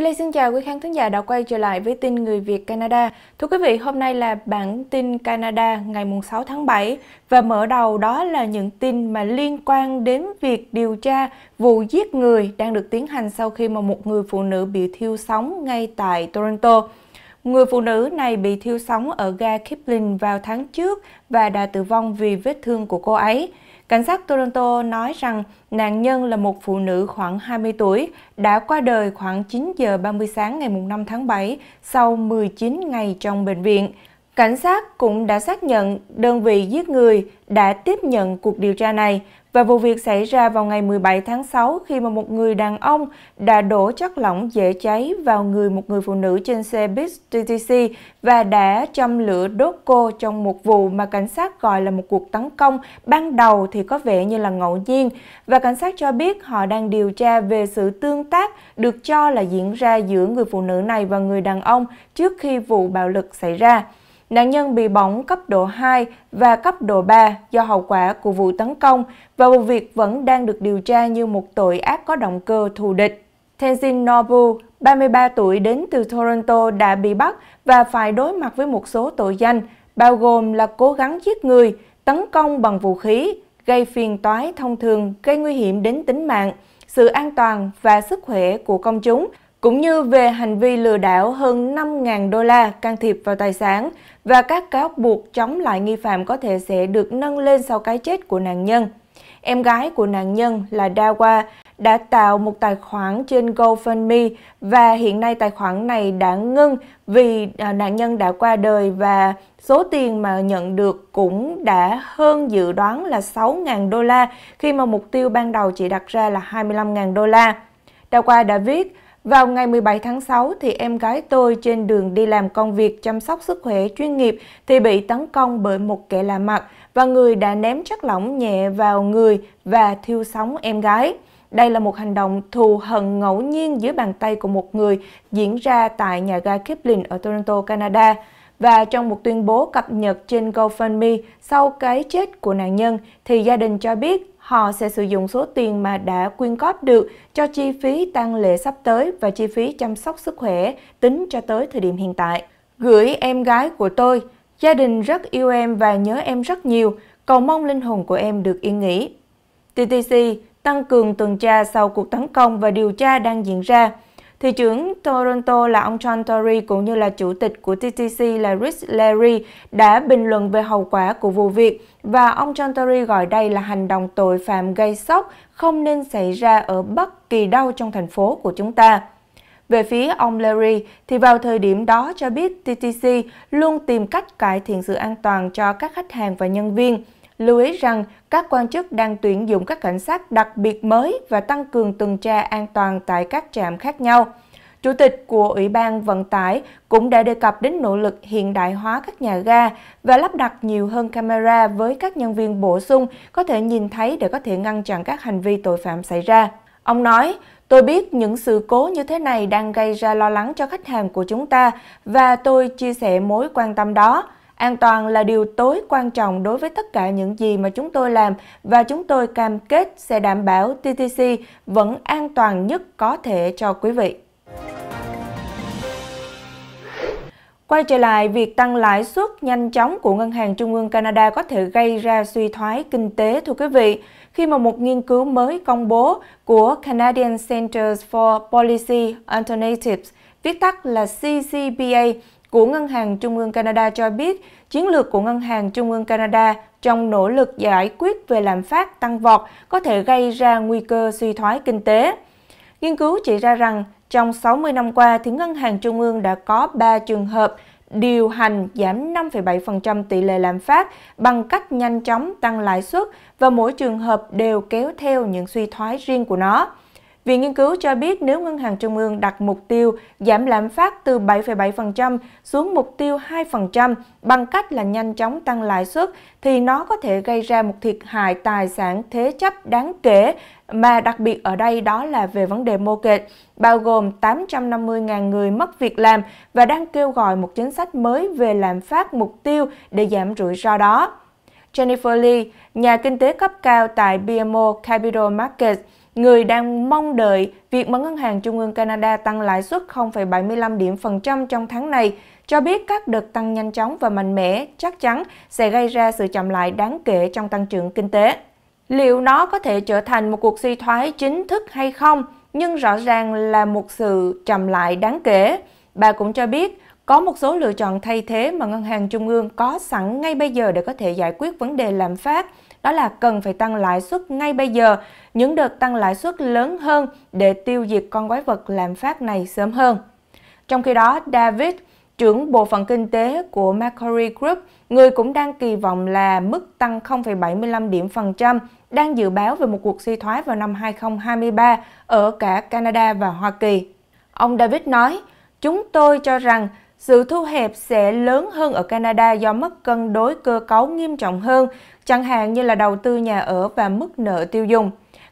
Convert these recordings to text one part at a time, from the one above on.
Lê xin chào quý khán thính giả đã quay trở lại với tin Người Việt Canada. Thưa quý vị, hôm nay là bản tin Canada ngày 6 tháng 7 và mở đầu đó là những tin mà liên quan đến việc điều tra vụ giết người đang được tiến hành sau khi mà một người phụ nữ bị thiêu sống ngay tại Toronto. Người phụ nữ này bị thiêu sống ở ga Kipling vào tháng trước và đã tử vong vì vết thương của cô ấy. Cảnh sát Toronto nói rằng nạn nhân là một phụ nữ khoảng 20 tuổi, đã qua đời khoảng 9 giờ 30 sáng ngày 5 tháng 7 sau 19 ngày trong bệnh viện. Cảnh sát cũng đã xác nhận đơn vị giết người đã tiếp nhận cuộc điều tra này và vụ việc xảy ra vào ngày 17 tháng 6 khi mà một người đàn ông đã đổ chất lỏng dễ cháy vào người một người phụ nữ trên xe bus TTC và đã châm lửa đốt cô trong một vụ mà cảnh sát gọi là một cuộc tấn công ban đầu thì có vẻ như là ngẫu nhiên và cảnh sát cho biết họ đang điều tra về sự tương tác được cho là diễn ra giữa người phụ nữ này và người đàn ông trước khi vụ bạo lực xảy ra. Nạn nhân bị bỏng cấp độ 2 và cấp độ 3 do hậu quả của vụ tấn công và vụ việc vẫn đang được điều tra như một tội ác có động cơ thù địch. Tenzin Nobu, 33 tuổi đến từ Toronto đã bị bắt và phải đối mặt với một số tội danh, bao gồm là cố gắng giết người, tấn công bằng vũ khí, gây phiền toái thông thường, gây nguy hiểm đến tính mạng, sự an toàn và sức khỏe của công chúng, cũng như về hành vi lừa đảo hơn 5.000 đô la can thiệp vào tài sản và các cáo buộc chống lại nghi phạm có thể sẽ được nâng lên sau cái chết của nạn nhân. Em gái của nạn nhân là Dawa đã tạo một tài khoản trên GoFundMe và hiện nay tài khoản này đã ngưng vì à, nạn nhân đã qua đời và số tiền mà nhận được cũng đã hơn dự đoán là 6.000 đô la khi mà mục tiêu ban đầu chỉ đặt ra là 25.000 đô la. Dawa đã viết, vào ngày 17 tháng 6, thì em gái tôi trên đường đi làm công việc chăm sóc sức khỏe chuyên nghiệp thì bị tấn công bởi một kẻ lạ mặt và người đã ném chất lỏng nhẹ vào người và thiêu sống em gái. Đây là một hành động thù hận ngẫu nhiên dưới bàn tay của một người diễn ra tại nhà ga Kipling ở Toronto, Canada. Và trong một tuyên bố cập nhật trên GoFundMe sau cái chết của nạn nhân, thì gia đình cho biết họ sẽ sử dụng số tiền mà đã quyên góp được cho chi phí tang lễ sắp tới và chi phí chăm sóc sức khỏe tính cho tới thời điểm hiện tại. Gửi em gái của tôi, gia đình rất yêu em và nhớ em rất nhiều, cầu mong linh hồn của em được yên nghỉ. TTC tăng cường tuần tra sau cuộc tấn công và điều tra đang diễn ra. Thị trưởng Toronto là ông John Tory cũng như là chủ tịch của TTC là Rich Larry đã bình luận về hậu quả của vụ việc và ông John Tory gọi đây là hành động tội phạm gây sốc không nên xảy ra ở bất kỳ đâu trong thành phố của chúng ta. Về phía ông Larry thì vào thời điểm đó cho biết TTC luôn tìm cách cải thiện sự an toàn cho các khách hàng và nhân viên – lưu ý rằng các quan chức đang tuyển dụng các cảnh sát đặc biệt mới và tăng cường tuần tra an toàn tại các trạm khác nhau. Chủ tịch của Ủy ban Vận tải cũng đã đề cập đến nỗ lực hiện đại hóa các nhà ga và lắp đặt nhiều hơn camera với các nhân viên bổ sung có thể nhìn thấy để có thể ngăn chặn các hành vi tội phạm xảy ra. Ông nói, tôi biết những sự cố như thế này đang gây ra lo lắng cho khách hàng của chúng ta và tôi chia sẻ mối quan tâm đó. An toàn là điều tối quan trọng đối với tất cả những gì mà chúng tôi làm và chúng tôi cam kết sẽ đảm bảo TTC vẫn an toàn nhất có thể cho quý vị. Quay trở lại, việc tăng lãi suất nhanh chóng của Ngân hàng Trung ương Canada có thể gây ra suy thoái kinh tế thưa quý vị. Khi mà một nghiên cứu mới công bố của Canadian Centers for Policy Alternatives, viết tắt là CCPA, của Ngân hàng Trung ương Canada cho biết, chiến lược của Ngân hàng Trung ương Canada trong nỗ lực giải quyết về lạm phát tăng vọt có thể gây ra nguy cơ suy thoái kinh tế. Nghiên cứu chỉ ra rằng, trong 60 năm qua thì Ngân hàng Trung ương đã có 3 trường hợp điều hành giảm 5,7% tỷ lệ lạm phát bằng cách nhanh chóng tăng lãi suất và mỗi trường hợp đều kéo theo những suy thoái riêng của nó. Viện nghiên cứu cho biết nếu ngân hàng trung ương đặt mục tiêu giảm lạm phát từ 7,7% xuống mục tiêu 2% bằng cách là nhanh chóng tăng lãi suất thì nó có thể gây ra một thiệt hại tài sản thế chấp đáng kể mà đặc biệt ở đây đó là về vấn đề mô kệch, bao gồm 850.000 người mất việc làm và đang kêu gọi một chính sách mới về lạm phát mục tiêu để giảm rủi ro đó. Jennifer Lee, nhà kinh tế cấp cao tại BMO Capital Markets, người đang mong đợi việc mà Ngân hàng Trung ương Canada tăng lãi suất 0,75 điểm phần trăm trong tháng này, cho biết các đợt tăng nhanh chóng và mạnh mẽ chắc chắn sẽ gây ra sự chậm lại đáng kể trong tăng trưởng kinh tế. Liệu nó có thể trở thành một cuộc suy thoái chính thức hay không, nhưng rõ ràng là một sự chậm lại đáng kể. Bà cũng cho biết có một số lựa chọn thay thế mà ngân hàng trung ương có sẵn ngay bây giờ để có thể giải quyết vấn đề lạm phát đó là cần phải tăng lãi suất ngay bây giờ, những đợt tăng lãi suất lớn hơn để tiêu diệt con quái vật lạm phát này sớm hơn. Trong khi đó, David, trưởng bộ phận kinh tế của Macquarie Group, người cũng đang kỳ vọng là mức tăng 0,75 điểm phần trăm, đang dự báo về một cuộc suy thoái vào năm 2023 ở cả Canada và Hoa Kỳ. Ông David nói, chúng tôi cho rằng sự thu hẹp sẽ lớn hơn ở Canada do mất cân đối cơ cấu nghiêm trọng hơn, chẳng hạn như là đầu tư nhà ở và mức nợ tiêu dùng.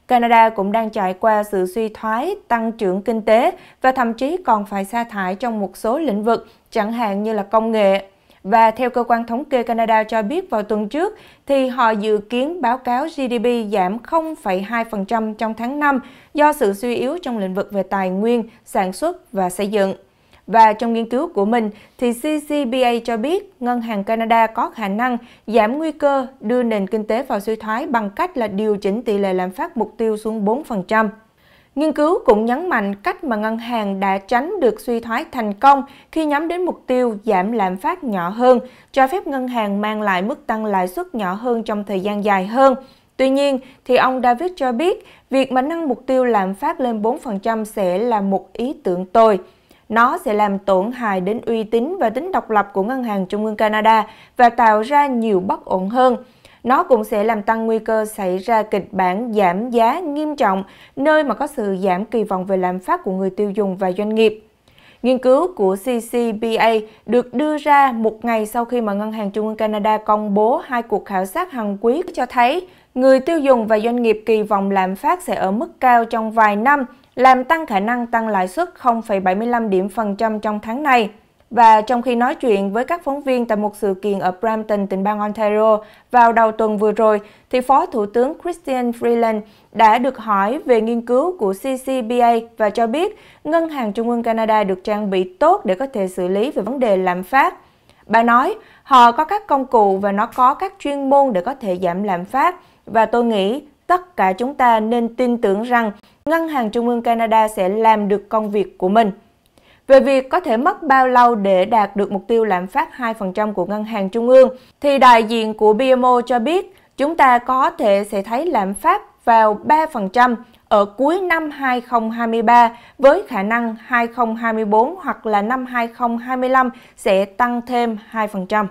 Canada cũng đang trải qua sự suy thoái, tăng trưởng kinh tế và thậm chí còn phải sa thải trong một số lĩnh vực, chẳng hạn như là công nghệ. Và theo cơ quan thống kê Canada cho biết vào tuần trước, thì họ dự kiến báo cáo GDP giảm 0,2% trong tháng 5 do sự suy yếu trong lĩnh vực về tài nguyên, sản xuất và xây dựng. Và trong nghiên cứu của mình, thì CCBA cho biết Ngân hàng Canada có khả năng giảm nguy cơ đưa nền kinh tế vào suy thoái bằng cách là điều chỉnh tỷ lệ lạm phát mục tiêu xuống 4%. Nghiên cứu cũng nhấn mạnh cách mà ngân hàng đã tránh được suy thoái thành công khi nhắm đến mục tiêu giảm lạm phát nhỏ hơn, cho phép ngân hàng mang lại mức tăng lãi suất nhỏ hơn trong thời gian dài hơn. Tuy nhiên, thì ông David cho biết việc mà nâng mục tiêu lạm phát lên 4% sẽ là một ý tưởng tồi. Nó sẽ làm tổn hại đến uy tín và tính độc lập của Ngân hàng Trung ương Canada và tạo ra nhiều bất ổn hơn. Nó cũng sẽ làm tăng nguy cơ xảy ra kịch bản giảm giá nghiêm trọng nơi mà có sự giảm kỳ vọng về lạm phát của người tiêu dùng và doanh nghiệp. Nghiên cứu của CCBA được đưa ra một ngày sau khi mà Ngân hàng Trung ương Canada công bố hai cuộc khảo sát hàng quý cho thấy người tiêu dùng và doanh nghiệp kỳ vọng lạm phát sẽ ở mức cao trong vài năm làm tăng khả năng tăng lãi suất 0,75 điểm phần trăm trong tháng này. Và trong khi nói chuyện với các phóng viên tại một sự kiện ở Brampton, tỉnh bang Ontario vào đầu tuần vừa rồi, thì Phó Thủ tướng Christian Freeland đã được hỏi về nghiên cứu của CCBA và cho biết Ngân hàng Trung ương Canada được trang bị tốt để có thể xử lý về vấn đề lạm phát. Bà nói, họ có các công cụ và nó có các chuyên môn để có thể giảm lạm phát, và tôi nghĩ tất cả chúng ta nên tin tưởng rằng Ngân hàng Trung ương Canada sẽ làm được công việc của mình. Về việc có thể mất bao lâu để đạt được mục tiêu lạm phát 2% của Ngân hàng Trung ương, thì đại diện của BMO cho biết chúng ta có thể sẽ thấy lạm phát vào 3% ở cuối năm 2023 với khả năng 2024 hoặc là năm 2025 sẽ tăng thêm 2%.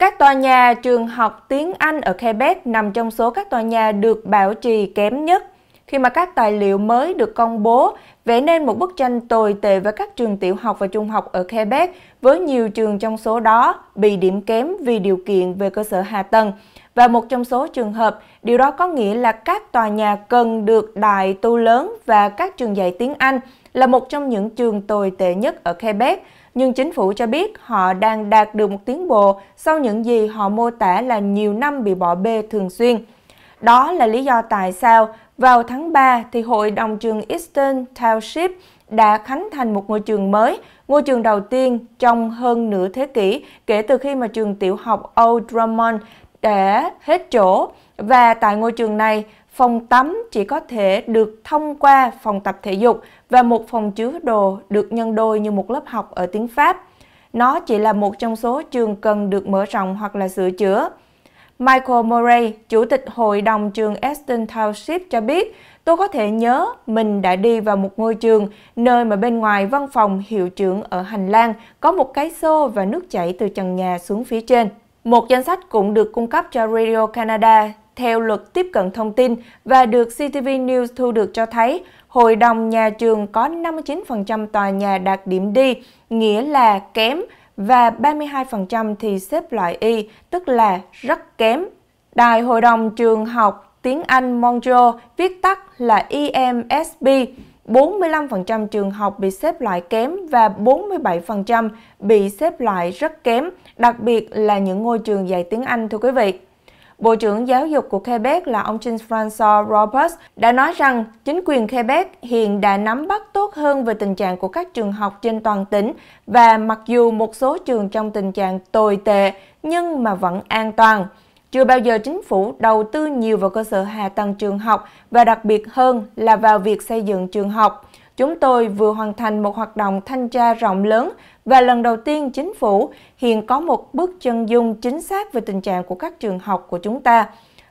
Các tòa nhà trường học tiếng Anh ở Quebec nằm trong số các tòa nhà được bảo trì kém nhất khi mà các tài liệu mới được công bố vẽ nên một bức tranh tồi tệ với các trường tiểu học và trung học ở Quebec, với nhiều trường trong số đó bị điểm kém vì điều kiện về cơ sở hạ tầng. Và một trong số trường hợp, điều đó có nghĩa là các tòa nhà cần được đại tu lớn và các trường dạy tiếng Anh là một trong những trường tồi tệ nhất ở Quebec, nhưng chính phủ cho biết họ đang đạt được một tiến bộ sau những gì họ mô tả là nhiều năm bị bỏ bê thường xuyên. Đó là lý do tại sao vào tháng 3 thì Hội đồng trường Eastern Township đã khánh thành một ngôi trường mới, ngôi trường đầu tiên trong hơn nửa thế kỷ kể từ khi mà trường tiểu học Old Drummond đã hết chỗ. Và tại ngôi trường này, phòng tắm chỉ có thể được thông qua phòng tập thể dục và một phòng chứa đồ được nhân đôi như một lớp học ở tiếng Pháp. Nó chỉ là một trong số trường cần được mở rộng hoặc là sửa chữa. Michael Murray, Chủ tịch Hội đồng trường Aston Township cho biết, tôi có thể nhớ mình đã đi vào một ngôi trường nơi mà bên ngoài văn phòng hiệu trưởng ở hành lang có một cái xô và nước chảy từ trần nhà xuống phía trên. Một danh sách cũng được cung cấp cho Radio Canada theo luật tiếp cận thông tin và được CTV News thu được cho thấy, Hội đồng nhà trường có 59% tòa nhà đạt điểm D, nghĩa là kém, và 32% thì xếp loại Y, tức là rất kém. Đại hội đồng trường học tiếng Anh Montreal, viết tắt là EMSB, 45% trường học bị xếp loại kém và 47% bị xếp loại rất kém, đặc biệt là những ngôi trường dạy tiếng Anh thưa quý vị. Bộ trưởng Giáo dục của Quebec là ông Jean-François Roberts đã nói rằng chính quyền Quebec hiện đã nắm bắt tốt hơn về tình trạng của các trường học trên toàn tỉnh và mặc dù một số trường trong tình trạng tồi tệ nhưng mà vẫn an toàn. Chưa bao giờ chính phủ đầu tư nhiều vào cơ sở hạ tầng trường học và đặc biệt hơn là vào việc xây dựng trường học. Chúng tôi vừa hoàn thành một hoạt động thanh tra rộng lớn và lần đầu tiên chính phủ hiện có một bước chân dung chính xác về tình trạng của các trường học của chúng ta.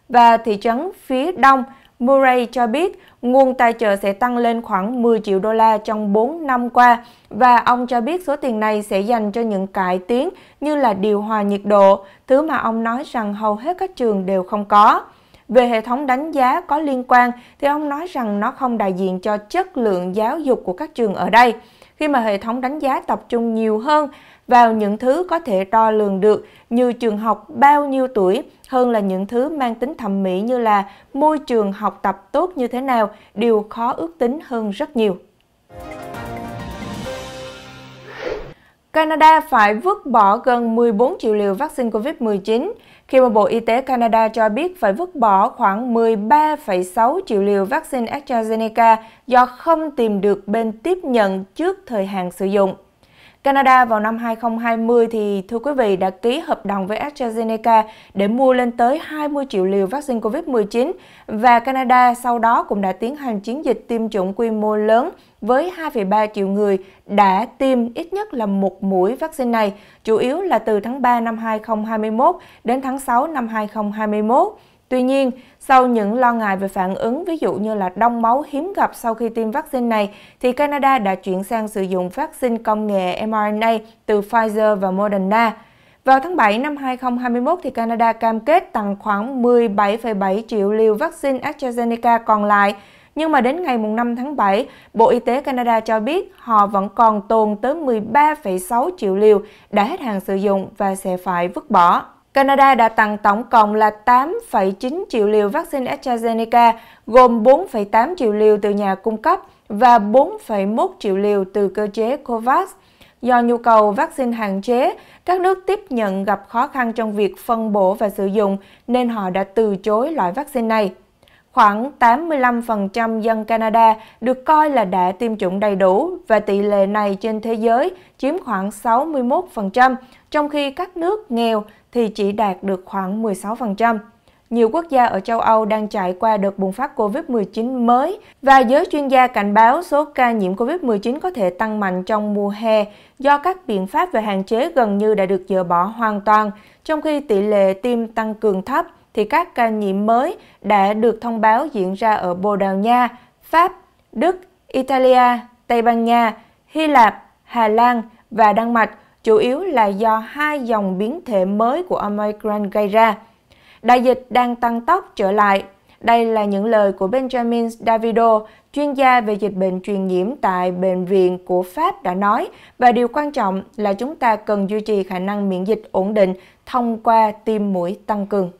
Và thị trấn phía đông, Murray cho biết nguồn tài trợ sẽ tăng lên khoảng 10 triệu đô la trong 4 năm qua và ông cho biết số tiền này sẽ dành cho những cải tiến như là điều hòa nhiệt độ, thứ mà ông nói rằng hầu hết các trường đều không có. Về hệ thống đánh giá có liên quan thì ông nói rằng nó không đại diện cho chất lượng giáo dục của các trường ở đây khi mà hệ thống đánh giá tập trung nhiều hơn vào những thứ có thể đo lường được như trường học bao nhiêu tuổi hơn là những thứ mang tính thẩm mỹ như là môi trường học tập tốt như thế nào đều khó ước tính hơn rất nhiều. Canada phải vứt bỏ gần 14 triệu liều vaccine COVID-19 khi mà Bộ Y tế Canada cho biết phải vứt bỏ khoảng 13,6 triệu liều vaccine AstraZeneca do không tìm được bên tiếp nhận trước thời hạn sử dụng. Canada vào năm 2020 thì thưa quý vị đã ký hợp đồng với AstraZeneca để mua lên tới 20 triệu liều vaccine COVID-19 và Canada sau đó cũng đã tiến hành chiến dịch tiêm chủng quy mô lớn với 2,3 triệu người đã tiêm ít nhất là một mũi vaccine này, chủ yếu là từ tháng 3 năm 2021 đến tháng 6 năm 2021. Tuy nhiên, sau những lo ngại về phản ứng ví dụ như là đông máu hiếm gặp sau khi tiêm vaccine này, thì Canada đã chuyển sang sử dụng vaccine công nghệ mRNA từ Pfizer và Moderna. Vào tháng 7 năm 2021, thì Canada cam kết tặng khoảng 17,7 triệu liều vaccine AstraZeneca còn lại nhưng mà đến ngày 5 tháng 7, Bộ Y tế Canada cho biết họ vẫn còn tồn tới 13,6 triệu liều đã hết hàng sử dụng và sẽ phải vứt bỏ. Canada đã tặng tổng cộng là 8,9 triệu liều vaccine AstraZeneca, gồm 4,8 triệu liều từ nhà cung cấp và 4,1 triệu liều từ cơ chế COVAX. Do nhu cầu vaccine hạn chế, các nước tiếp nhận gặp khó khăn trong việc phân bổ và sử dụng nên họ đã từ chối loại vaccine này. Khoảng 85% dân Canada được coi là đã tiêm chủng đầy đủ và tỷ lệ này trên thế giới chiếm khoảng 61%, trong khi các nước nghèo thì chỉ đạt được khoảng 16%. Nhiều quốc gia ở châu Âu đang trải qua đợt bùng phát COVID-19 mới và giới chuyên gia cảnh báo số ca nhiễm COVID-19 có thể tăng mạnh trong mùa hè do các biện pháp về hạn chế gần như đã được dỡ bỏ hoàn toàn, trong khi tỷ lệ tiêm tăng cường thấp thì các ca nhiễm mới đã được thông báo diễn ra ở Bồ Đào Nha, Pháp, Đức, Italia, Tây Ban Nha, Hy Lạp, Hà Lan và Đan Mạch chủ yếu là do hai dòng biến thể mới của Omicron gây ra. Đại dịch đang tăng tốc trở lại. Đây là những lời của Benjamin Davido, chuyên gia về dịch bệnh truyền nhiễm tại Bệnh viện của Pháp đã nói và điều quan trọng là chúng ta cần duy trì khả năng miễn dịch ổn định thông qua tiêm mũi tăng cường.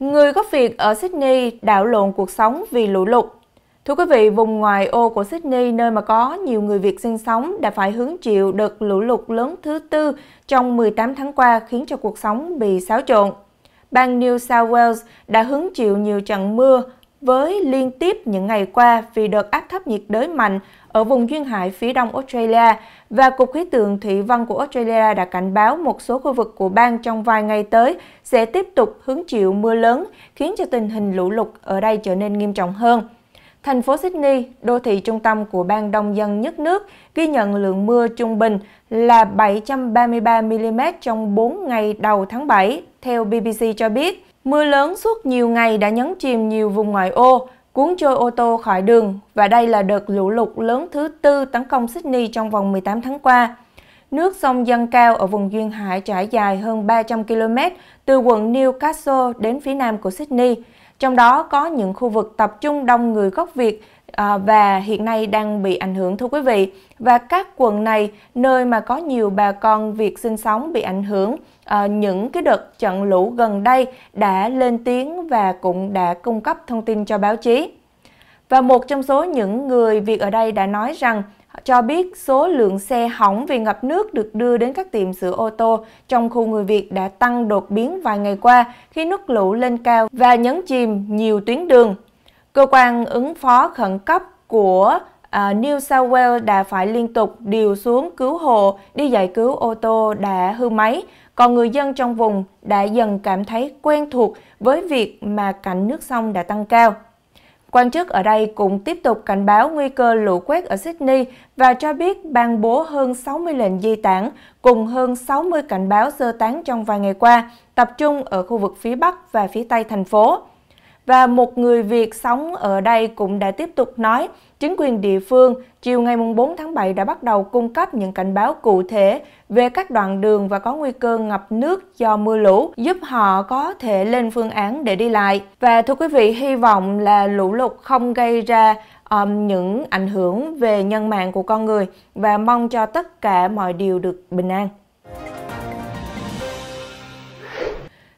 Người gốc Việt ở Sydney đảo lộn cuộc sống vì lũ lụt. Thưa quý vị, vùng ngoài ô của Sydney nơi mà có nhiều người Việt sinh sống đã phải hứng chịu đợt lũ lụt lớn thứ tư trong 18 tháng qua khiến cho cuộc sống bị xáo trộn. Bang New South Wales đã hứng chịu nhiều trận mưa với liên tiếp những ngày qua vì đợt áp thấp nhiệt đới mạnh ở vùng duyên hải phía đông Australia và Cục Khí tượng Thủy văn của Australia đã cảnh báo một số khu vực của bang trong vài ngày tới sẽ tiếp tục hứng chịu mưa lớn, khiến cho tình hình lũ lụt ở đây trở nên nghiêm trọng hơn. Thành phố Sydney, đô thị trung tâm của bang đông dân nhất nước, ghi nhận lượng mưa trung bình là 733mm trong 4 ngày đầu tháng 7, theo BBC cho biết. Mưa lớn suốt nhiều ngày đã nhấn chìm nhiều vùng ngoại ô, cuốn trôi ô tô khỏi đường và đây là đợt lũ lụt lớn thứ tư tấn công Sydney trong vòng 18 tháng qua. Nước sông dâng cao ở vùng duyên hải trải dài hơn 300 km từ quận Newcastle đến phía nam của Sydney, trong đó có những khu vực tập trung đông người gốc Việt À, và hiện nay đang bị ảnh hưởng thưa quý vị. Và các quận này, nơi mà có nhiều bà con việc sinh sống bị ảnh hưởng, à, những cái đợt trận lũ gần đây đã lên tiếng và cũng đã cung cấp thông tin cho báo chí. Và một trong số những người việc ở đây đã nói rằng cho biết số lượng xe hỏng vì ngập nước được đưa đến các tiệm sửa ô tô trong khu người Việt đã tăng đột biến vài ngày qua khi nước lũ lên cao và nhấn chìm nhiều tuyến đường. Cơ quan ứng phó khẩn cấp của uh, New South Wales đã phải liên tục điều xuống cứu hộ đi giải cứu ô tô đã hư máy, còn người dân trong vùng đã dần cảm thấy quen thuộc với việc mà cảnh nước sông đã tăng cao. Quan chức ở đây cũng tiếp tục cảnh báo nguy cơ lũ quét ở Sydney và cho biết ban bố hơn 60 lệnh di tản cùng hơn 60 cảnh báo sơ tán trong vài ngày qua, tập trung ở khu vực phía Bắc và phía Tây thành phố. Và một người Việt sống ở đây cũng đã tiếp tục nói, chính quyền địa phương chiều ngày 4 tháng 7 đã bắt đầu cung cấp những cảnh báo cụ thể về các đoạn đường và có nguy cơ ngập nước do mưa lũ, giúp họ có thể lên phương án để đi lại. Và thưa quý vị, hy vọng là lũ lụt không gây ra um, những ảnh hưởng về nhân mạng của con người và mong cho tất cả mọi điều được bình an.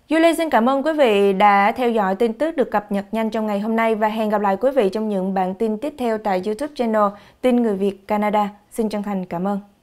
Julie xin cảm ơn quý vị đã theo dõi tin tức được cập nhật nhanh trong ngày hôm nay và hẹn gặp lại quý vị trong những bản tin tiếp theo tại YouTube channel Tin Người Việt Canada. Xin chân thành cảm ơn.